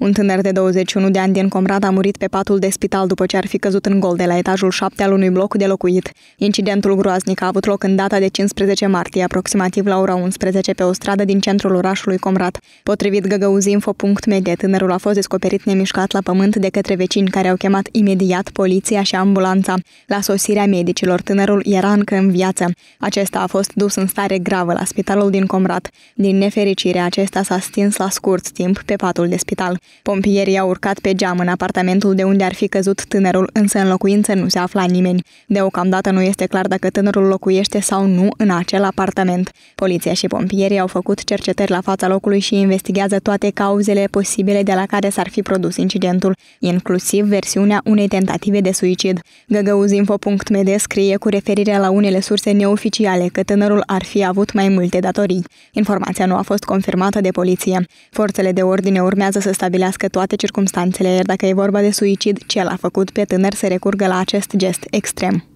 Un tânăr de 21 de ani din Comrat a murit pe patul de spital după ce ar fi căzut în gol de la etajul 7 al unui bloc de locuit. Incidentul groaznic a avut loc în data de 15 martie, aproximativ la ora 11 pe o stradă din centrul orașului Comrat. Potrivit găgăuzinfo.md, tânărul a fost descoperit nemișcat la pământ de către vecini care au chemat imediat poliția și ambulanța. La sosirea medicilor, tânărul era încă în viață. Acesta a fost dus în stare gravă la spitalul din Comrat. Din nefericire, acesta s-a stins la scurt timp pe patul de spital. Pompierii au urcat pe geam în apartamentul de unde ar fi căzut tânărul, însă în locuință nu se afla nimeni. Deocamdată nu este clar dacă tânărul locuiește sau nu în acel apartament. Poliția și pompierii au făcut cercetări la fața locului și investigează toate cauzele posibile de la care s-ar fi produs incidentul, inclusiv versiunea unei tentative de suicid. Găgăuzinfo.md scrie cu referire la unele surse neoficiale că tânărul ar fi avut mai multe datorii. Informația nu a fost confirmată de poliție. Forțele de ordine urmează să stabilească stabilească toate circumstanțele, iar dacă e vorba de suicid, cel a făcut pe tânăr să recurgă la acest gest extrem.